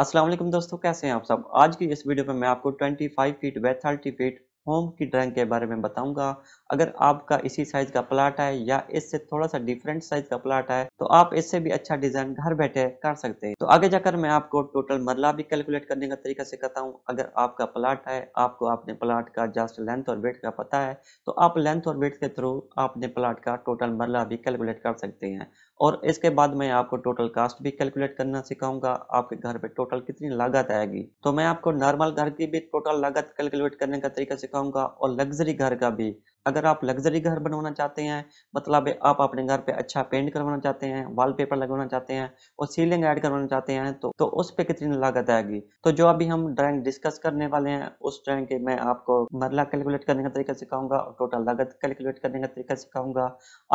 अस्सलाम वालेकुम दोस्तों कैसे हैं आप सब आज की इस वीडियो में मैं आपको 25 फीट बाय 30 फीट होम की ड्राइंग के बारे में बताऊंगा अगर आपका इसी साइज का प्लाट है या इससे थोड़ा सा डिफरेंट साइज का प्लाट है तो आप इससे भी अच्छा डिजाइन घर बैठे कर सकते हैं तो आगे जाकर मैं आपको टोटल मरला भी कैलकुलेट करने का तरीका सिखाता हूँ अगर आपका प्लाट है आपको अपने प्लाट का जस्ट लेंथ और वेट का पता है तो आप लेंथ और वेट के थ्रू अपने प्लाट का टोटल मरला भी कैलकुलेट कर सकते हैं और इसके बाद मैं आपको टोटल कास्ट भी कैलकुलेट करना सिखाऊंगा आपके घर पे टोटल कितनी लागत आएगी तो मैं आपको नॉर्मल घर की भी टोटल लागत कैलकुलेट करने का तरीका सिखाऊंगा और लग्जरी घर का भी अगर आप लग्जरी घर बनवाना चाहते हैं मतलब आप अपने घर पे अच्छा पेंट करवाना चाहते हैं वॉलपेपर लगवाना चाहते हैं और सीलिंग ऐड करवाना चाहते हैं तो तो उस पे कितनी लागत आएगी तो जो अभी हम ड्राइंग डिस्कस करने वाले हैं उस ड्राइंग के मैं आपको मरला कैलकुलेट करने का तरीका सिखाऊंगा और टोटल लागत कैलकुलेट करने का तरीका सिखाऊंगा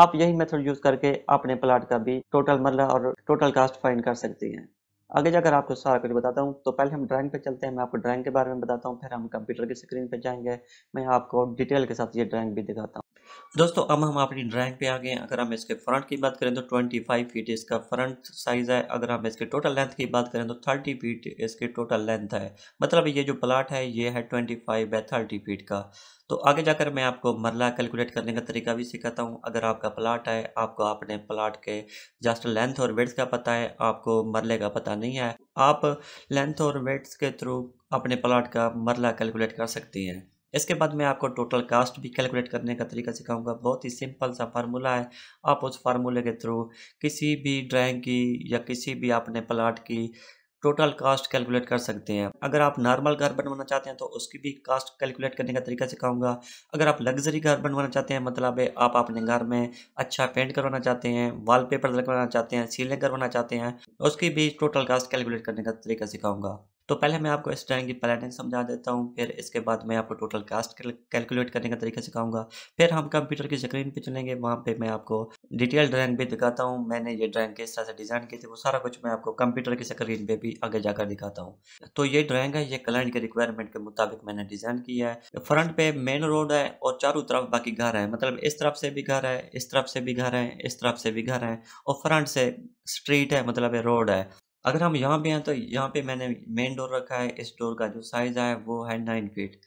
आप यही मेथड यूज करके अपने प्लाट का भी टोटल मरला और टोटल कास्ट फाइन कर सकती हैं आगे जाकर आपको सारा कुछ बताता हूँ तो पहले हम ड्राइंग पे चलते हैं मैं आपको ड्राइंग के बारे में बताता हूँ फिर हम कंप्यूटर की स्क्रीन पे जाएंगे मैं आपको डिटेल के साथ ये ड्राइंग भी दिखाता हूँ दोस्तों अब हम अपनी ड्राइंग पे आ गए हैं अगर हम इसके फ्रंट की बात करें तो 25 फीट इसका फ्रंट साइज़ है अगर हम इसके टोटल लेंथ की बात करें तो 30 फीट इसके टोटल लेंथ है मतलब ये जो प्लाट है ये है 25 बाय थर्टी फीट का तो आगे जाकर मैं आपको मरला कैलकुलेट करने का तरीका भी सिखाता हूँ अगर आपका प्लाट है आपको अपने प्लाट के जस्ट लेंथ और वेट्स का पता है आपको मरले का पता नहीं है आप लेंथ और वेट्स के थ्रू अपने प्लाट का मरला कैलकुलेट कर सकती हैं इसके बाद मैं आपको टोटल कास्ट भी कैलकुलेट करने का तरीका सिखाऊंगा बहुत ही सिंपल सा फार्मूला है आप उस फार्मूले के थ्रू किसी भी ड्राइंग की या किसी भी अपने प्लाट की टोटल कास्ट कैलकुलेट कर सकते हैं अगर आप नॉर्मल घर बनवाना चाहते हैं तो उसकी भी कास्ट कैलकुलेट करने का तरीका सिखाऊंगा अगर आप लग्जरी घर बनवाना चाहते हैं मतलब है आप अपने घर में अच्छा पेंट करवाना चाहते हैं वाल पेपर लगवाना चाहते हैं सीलिंग करवाना चाहते हैं उसकी भी टोटल कास्ट कैलकुलेट करने का तरीका सिखाऊंगा तो पहले मैं आपको इस स्टैंड की पैलेटिंग समझा देता हूँ फिर इसके बाद मैं आपको टोटल कास्ट कैलकुलेट करने का तरीका सिखाऊंगा फिर हम कंप्यूटर की स्क्रीन पे चलेंगे वहाँ पे मैं आपको डिटेल ड्राइंग भी दिखाता हूँ मैंने ये ड्राइंग किस तरह से डिज़ाइन की थी वो सारा कुछ मैं आपको कंप्यूटर की स्क्रीन पे भी आगे जाकर दिखाता हूँ तो ये ड्राइंग है ये क्लाइंट के रिक्वायरमेंट के मुताबिक मैंने डिज़ाइन किया है फ्रंट पे मेन रोड है और चारों तरफ बाकी घर है मतलब इस तरफ से भी घर है इस तरफ से भी घर है इस तरफ से भी घर है और फ्रंट से स्ट्रीट है मतलब रोड है अगर हम यहाँ पे हैं तो यहाँ पे मैंने मेन डोर रखा है इस डोर का जो साइज़ है वो है नाइन फीट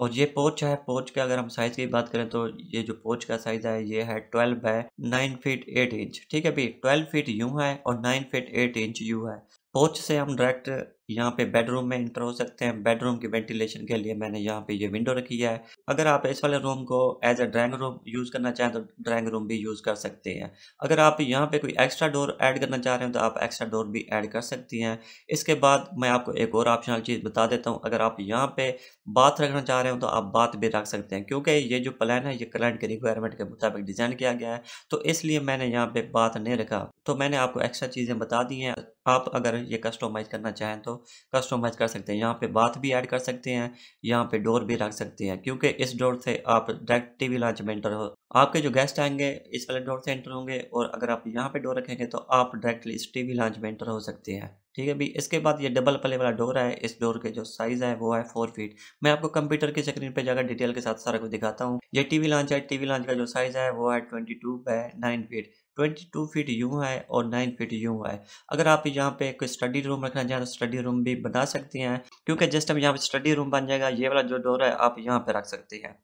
और ये पोच है पोच का अगर हम साइज़ की बात करें तो ये जो पोच का साइज़ है ये है twelve by nine feet eight inch ठीक है भाई ट्वेल्व फीट यू है और नाइन फीट एट इंच यू है पोच से हम डायरेक्ट यहाँ पे बेडरूम में इंटर हो सकते हैं बेडरूम की वेंटिलेशन के लिए मैंने यहाँ पे ये विंडो रखी है अगर आप इस वाले रूम को as a drawing room use करना चाहें तो ड्राइंग रूम भी यूज़ कर सकते हैं अगर आप यहाँ पे कोई एक्स्ट्रा डोर ऐड करना चाह रहे हैं तो आप एक्स्ट्रा डोर भी ऐड कर सकती हैं इसके बाद मैं आपको एक और ऑप्शनल चीज़ बता देता हूँ अगर आप यहाँ पर बात रखना चाह रहे हो तो आप बात भी रख सकते हैं क्योंकि ये जो प्लान है ये क्लाइंट के रिक्वायरमेंट के मुताबिक डिज़ाइन किया गया है तो इसलिए मैंने यहाँ पर बात नहीं रखा तो मैंने आपको एक्स्ट्रा चीज़ें बता दी हैं आप अगर ये कस्टोमाइज़ करना चाहें तो कस्टोमाइज़ कर सकते हैं यहाँ पे बात भी ऐड कर सकते हैं यहाँ पे डोर भी रख सकते हैं क्योंकि इस डोर से आप डायरेक्ट टीवी लॉन्च में एंटर हो आपके जो गेस्ट आएंगे इस वाले डोर से एंटर होंगे और अगर आप यहाँ पे डोर रखेंगे तो आप डायरेक्टली इस टीवी लॉन्च में एंटर हो सकते हैं ठीक है भी इसके बाद ये डबल पले वाला डोर है इस डोर के जो साइज़ है वो है फोर फीट मैं आपको कंप्यूटर की स्क्रीन पे जाकर डिटेल के साथ सारा कुछ दिखाता हूँ ये टीवी लॉन्च है टीवी लॉन्च का जो साइज़ है वो है twenty two by nine feet twenty two feet यू है और नाइन फीट यू है अगर आप यहाँ पे कोई स्टडी रूम रखना चाहें तो स्टडी रूम भी बना सकती हैं क्योंकि जिस टाइम यहाँ पे स्टडी रूम बन जाएगा ये वाला जो डोर है आप यहाँ पे रख सकती हैं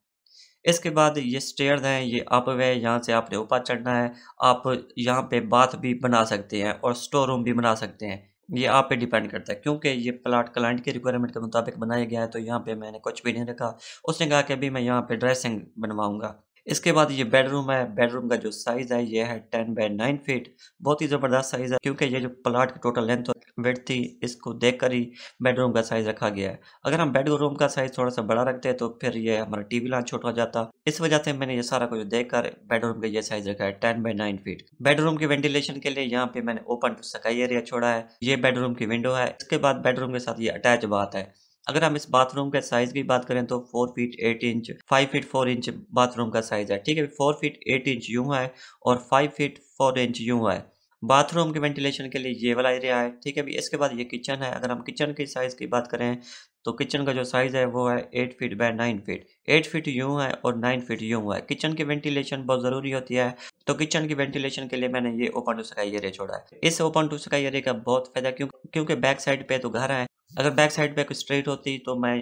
इसके बाद ये स्टेयर हैं ये अप वे यहाँ से आपने ऊपर चढ़ना है आप यहाँ पे बाथ भी बना सकते हैं और स्टोर रूम भी बना सकते हैं ये आप पे डिपेंड करता है क्योंकि ये प्लाट क्लाइंट की रिक्वायरमेंट के मुताबिक बनाया गया है तो यहाँ पे मैंने कुछ भी नहीं रखा उसने कहा कि अभी मैं यहाँ पे ड्रेसिंग बनवाऊँगा इसके बाद ये बेडरूम है बेडरूम का जो साइज़ है ये है टेन बाई नाइन फीट बहुत ही ज़बरदस्त साइज़ है क्योंकि ये जो प्लाट की टोटल लेंथ वेट थी इसको देख कर ही बेडरूम का साइज़ रखा गया है अगर हम बेडरूम का साइज़ थोड़ा सा बड़ा रखते हैं तो फिर ये हमारा टी वी लाइन छोटा हो जाता इस वजह से मैंने ये सारा कुछ देख कर बेडरूम का ये साइज़ रखा है ten by nine feet bedroom के वेंटिलेशन के लिए यहाँ पे मैंने ओपन सकाई एरिया छोड़ा है ये बेडरूम की विंडो है इसके बाद बेडरूम के साथ ये अटैच बात है अगर हम इस बाथरूम के साइज की बात करें तो four feet eight inch five feet four inch bathroom का साइज है ठीक है फोर फीट एट इंच यूं है और फाइव फीट फोर इंच यूं है बाथरूम के वेंटिलेशन के लिए ये वाला एरिया है ठीक है अभी इसके बाद ये किचन है अगर हम किचन के साइज़ की बात करें तो किचन का जो साइज़ है वो है eight feet by nine feet eight feet यूँ है और नाइन फीट यूँ है किचन की वेंटिलेशन बहुत ज़रूरी होती है तो किचन की वेंटिलेशन के लिए मैंने ये ओपन टू स्काई एरिया छोड़ा है इस ओपन टू स्काई एरिया का बहुत फ़ायदा क्यों क्योंकि बैक साइड पे तो घर है अगर बैक साइड पे स्ट्रेट होती तो मैं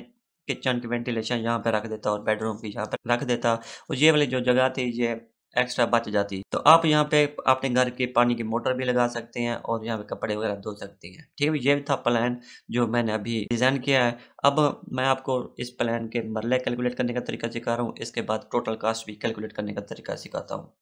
किचन की वेंटिलेशन यहाँ पे रख देता और बेडरूम की यहाँ पे रख देता और ये वाली जो जगह थी ये एक्स्ट्रा बच जाती तो आप यहाँ पे अपने घर के पानी की मोटर भी लगा सकते हैं और यहाँ पे कपड़े वगैरह धो सकते हैं ठीक है ये था प्लान जो मैंने अभी डिज़ाइन किया है अब मैं आपको इस प्लान के मरले कैलकुलेट करने का तरीका सिखा रहा हूँ इसके बाद टोटल कास्ट भी कैलकुलेट करने का तरीका सिखाता हूँ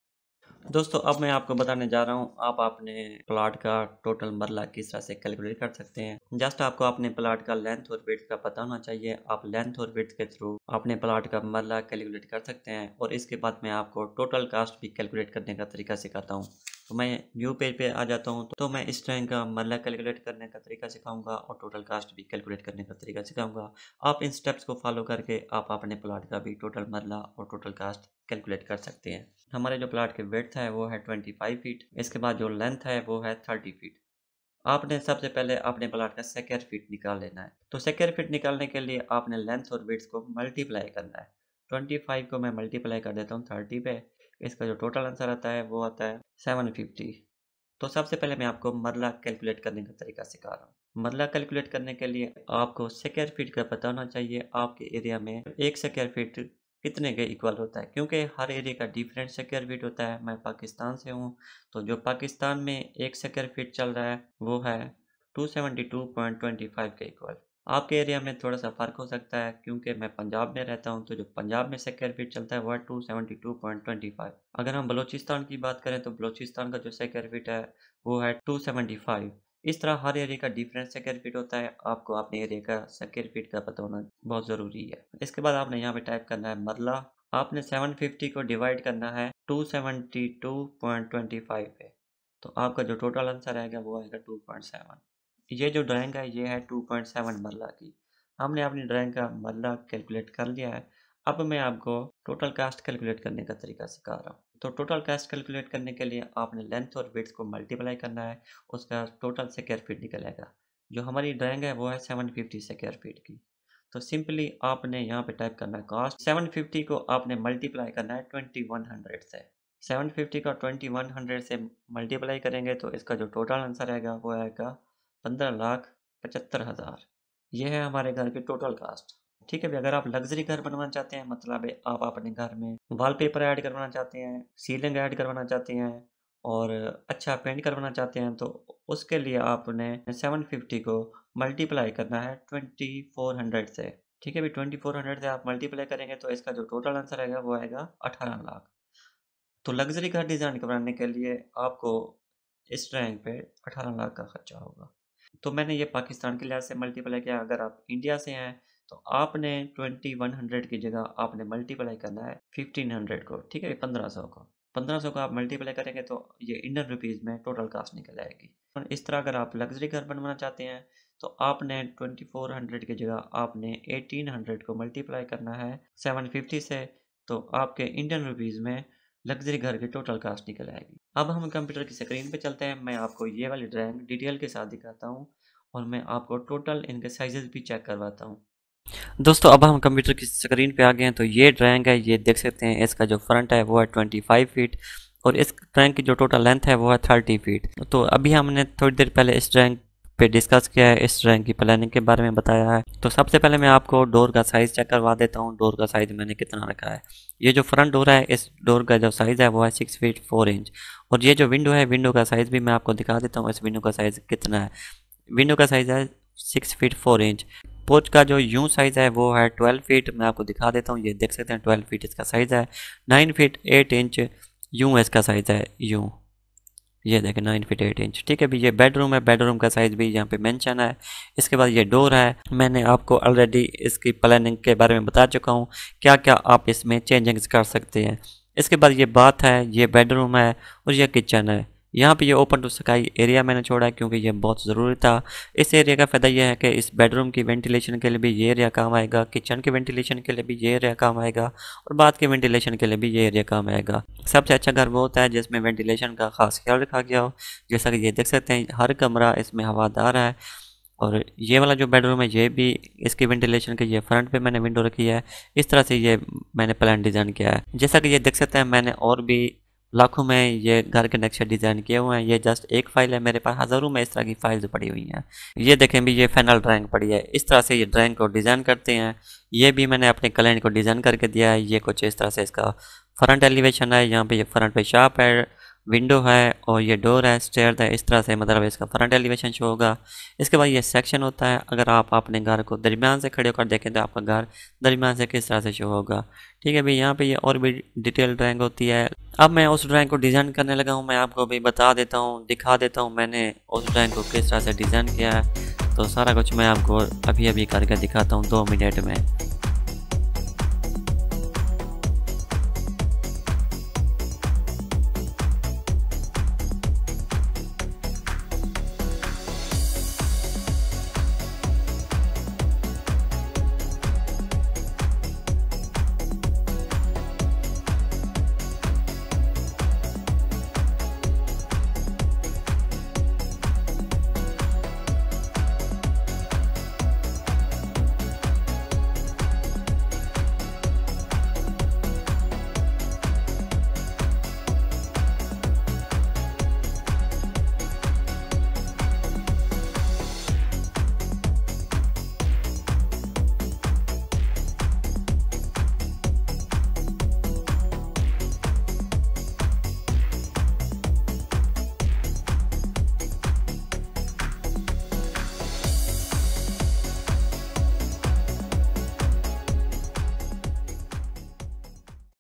दोस्तों अब मैं आपको बताने जा रहा हूँ आप अपने प्लाट का टोटल मरला किस तरह से कैलकुलेट कर सकते हैं जस्ट आपको अपने प्लाट का लेंथ और वेथ का पता होना चाहिए आप लेंथ और वेथ के थ्रू अपने प्लाट का मरला कैलकुलेट कर सकते हैं और इसके बाद मैं आपको टोटल कास्ट भी कैलकुलेट करने का तरीका सिखाता हूँ तो मैं न्यू पेज पे आ जाता हूँ तो मैं इस तरह का मरला कैलकुलेट करने का तरीका सिखाऊंगा और टोटल कास्ट भी कैलकुलेट करने का तरीका सिखाऊंगा आप इन स्टेप्स को फॉलो करके आप अपने प्लाट का भी टोटल मरला और टोटल कास्ट कैलकुलेट कर सकते हैं हमारे जो प्लाट के वेथ है वो है ट्वेंटी फाइव फीट इसके बाद जो लेंथ है वो है थर्टी फीट आपने सबसे पहले अपने प्लाट का सेकेयर फीट निकाल लेना है तो सेकेयर फीट निकालने के लिए आपने लेंथ और वेट्स को मल्टीप्लाई करना है ट्वेंटी फाइव को मैं मल्टीप्लाई कर देता हूँ थर्टी पे इसका जो टोटल आंसर आता है वो आता है सेवन फिफ्टी तो सबसे पहले मैं आपको मरला कैलकुलेट करने का तरीका सिखा रहा हूँ मरला कैलकुलेट करने के लिए आपको स्क्वायर फीट का पता होना चाहिए आपके एरिया में एक स्क्वायर फीट कितने के इक्वल होता है क्योंकि हर एरिया का डिफरेंट स्क्वायर फीट होता है मैं पाकिस्तान से हूँ तो जो पाकिस्तान में एक स्क्वायर फीट चल रहा है वो है फाइव के इक्वल आपके एरिया में थोड़ा सा फ़र्क हो सकता है क्योंकि मैं पंजाब में रहता हूँ तो जो पंजाब में सेकेंड फीट चलता है वह two seventy two point twenty five अगर हम बलोचिस्तान की बात करें तो बलोचिस्तान का जो सेकेंड फीट है वो है टू सेवेंटी फाइव इस तरह हर एरिया का डिफरेंस सेकेंड फीट होता है आपको अपने एरिया का सेकेंड फीट का पता होना बहुत ज़रूरी है इसके बाद आपने यहाँ पे टाइप करना है मरला आपने सेवन फिफ्टी को डिवाइड करना है two two point twenty five पे तो आपका जो टोटल आंसर आएगा वो आएगा टू पॉइंट सेवन ये जो ड्राइंग है ये है टू पॉइंट सेवन मरला की हमने अपनी ड्राइंग का मरला कैलकुलेट कर लिया है अब मैं आपको टोटल कास्ट कैलकुलेट करने का तरीका सिखा रहा हूँ तो टोटल कास्ट कैलकुलेट करने के लिए आपने लेंथ और वेट्स को मल्टीप्लाई करना है उसका टोटल स्क्वायर फीट निकलेगा जो हमारी ड्राइंग है वो है सेवन फिफ्टी स्क्वायर फीट की तो सिंपली आपने यहाँ पे टाइप करना है कास्ट सेवन फिफ्टी को आपने मल्टीप्लाई करना है ट्वेंटी वन हंड्रेड से सेवन फिफ्टी का ट्वेंटी वन हंड्रेड से मल्टीप्लाई करेंगे तो इसका जो टोटल आंसर आएगा वो आएगा पंद्रह लाख पचहत्तर हज़ार यह है हमारे घर की टोटल कास्ट ठीक है भी अगर आप लग्जरी घर बनवाना चाहते हैं मतलब आप अपने घर में वॉलपेपर ऐड करवाना चाहते हैं सीलिंग ऐड करवाना चाहते हैं और अच्छा पेंट करवाना चाहते हैं तो उसके लिए आपने सेवन फिफ्टी को मल्टीप्लाई करना है ट्वेंटी फोर हंड्रेड से ठीक है भी हंड्रेड से आप मल्टीप्लाई करेंगे तो इसका जो टोटल आंसर आएगा वो आएगा अठारह लाख तो लग्जरी घर डिज़ाइन करवाने के लिए आपको इस रैंक पे अठारह लाख का खर्चा होगा तो मैंने ये पाकिस्तान के लिहाज से मल्टीप्लाई किया अगर आप इंडिया से हैं तो आपने ट्वेंटी वन हंड्रेड की जगह आपने मल्टीप्लाई करना है फिफ्टीन हंड्रेड को ठीक है पंद्रह सौ को पंद्रह सौ को आप मल्टीप्लाई करेंगे तो ये इंडियन रुपीज़ में टोटल कास्ट निकल आएगी इस तरह अगर आप लग्जरी घर बनवाना चाहते हैं तो आपने 2400 की जगह आपने 1800 को मल्टीप्लाई करना है 750 से तो आपके इंडियन रुपीज़ में लग्जरी घर की टोटल कास्ट निकल आएगी अब हम कंप्यूटर की स्क्रीन पे चलते हैं मैं आपको ये वाली ड्राइंग डिटेल के साथ दिखाता हूँ और मैं आपको टोटल इनके साइजेस भी चेक करवाता हूँ दोस्तों अब हम कंप्यूटर की स्क्रीन पे आ गए हैं तो ये ड्राइंग है ये देख सकते हैं इसका जो फ्रंट है वो है फाइव फीट और इस ड्राइंग की जो टोटल लेंथ है वो है थर्टी फीट तो अभी हमने थोड़ी देर पहले इस ड्राइंग पे डिस्कस किया है इस रैंक की प्लानिंग के बारे में बताया है तो सबसे पहले मैं आपको डोर का साइज़ चेक करवा देता हूँ डोर का साइज़ मैंने कितना रखा है ये जो फ्रंट डोर है इस डोर का जो साइज़ है वो है सिक्स फीट फोर इंच और ये जो विंडो है विंडो का साइज़ भी मैं आपको दिखा देता हूँ इस विंडो का साइज़ कितना है विंडो का साइज़ है सिक्स फीट फोर इंच पोच का जो यूं साइज़ है वो है ट्वेल्व फीट मैं आपको दिखा देता हूँ ये देख सकते हैं ट्वेल्व फीट इसका साइज़ है नाइन फीट एट इंच यू इसका साइज़ है यू ये देखें नाइन फीट एट इंच ठीक है भी ये बेडरूम है बेडरूम का साइज़ भी यहाँ पे मेंशन है इसके बाद ये डोर है मैंने आपको ऑलरेडी इसकी प्लानिंग के बारे में बता चुका हूँ क्या क्या आप इसमें चेंजिंग्स कर सकते हैं इसके बाद ये बाथ है ये बेडरूम है और यह किचन है यहाँ पे ये ओपन टू स्काई एरिया मैंने छोड़ा है क्योंकि ये बहुत ज़रूरी था इस एरिया का फ़ायदा यह है कि इस बेडरूम की वेंटिलेशन के लिए भी ये एरिया काम आएगा किचन के वेंटिलेशन के लिए भी ये एरिया काम आएगा और बाथ के वेंटिलेशन के लिए भी ये एरिया काम आएगा सबसे अच्छा घर वो होता है जिसमें वेंटिलेशन का खास ख्याल रखा गया हो जैसा कि ये देख सकते हैं हर कमरा इसमें हवादार है और ये वाला जो बेडरूम है ये भी इसकी वेंटिलेशन के ये फ्रंट पे मैंने विंडो रखी है इस तरह से ये मैंने प्लान डिज़ाइन किया है जैसा कि ये देख सकते हैं मैंने और भी लाखों में ये घर के नक्शे डिज़ाइन किए हुए हैं ये जस्ट एक फ़ाइल है मेरे पास हज़ारों में इस तरह की फ़ाइल्स पड़ी हुई हैं ये देखें भी ये फैनल ड्राइंग पड़ी है इस तरह से ये ड्राइंग को डिज़ाइन करते हैं ये भी मैंने अपने क्लाइंट को डिज़ाइन करके दिया है ये कुछ इस तरह से इसका फ्रंट एलिवेशन है यहाँ पे ये फ्रंट पे शॉप है विंडो है और ये डोर है स्टेयर है इस तरह से मतलब इसका फ्रंट एलिवेशन शो होगा इसके बाद ये सेक्शन होता है अगर आप अपने घर को दरमियान से खड़े होकर देखें तो आपका घर दरमियान से किस तरह से शो होगा ठीक है भाई यहाँ पे ये और भी डिटेल ड्राइंग होती है अब मैं उस ड्राइंग को डिज़ाइन करने लगा हूँ मैं आपको भी बता देता हूँ दिखा देता हूँ मैंने उस ड्राइंग को किस तरह से डिज़ाइन किया है तो सारा कुछ मैं आपको अभी अभी करके दिखाता हूँ दो मिनट में